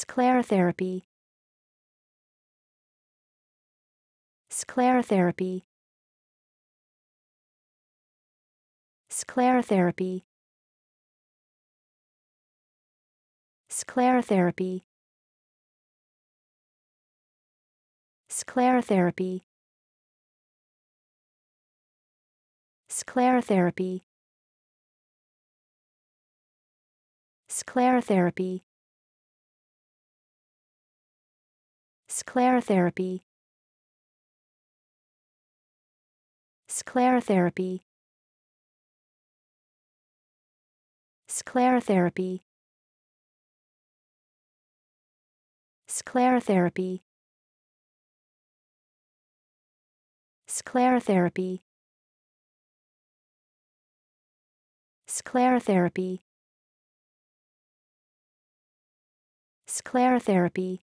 Sclerotherapy Sclerotherapy Sclerotherapy Sclerotherapy Sclerotherapy Sclerotherapy Sclerotherapy Sclerotherapy Sclerotherapy Sclerotherapy Sclerotherapy Sclerotherapy Sclerotherapy Sclerotherapy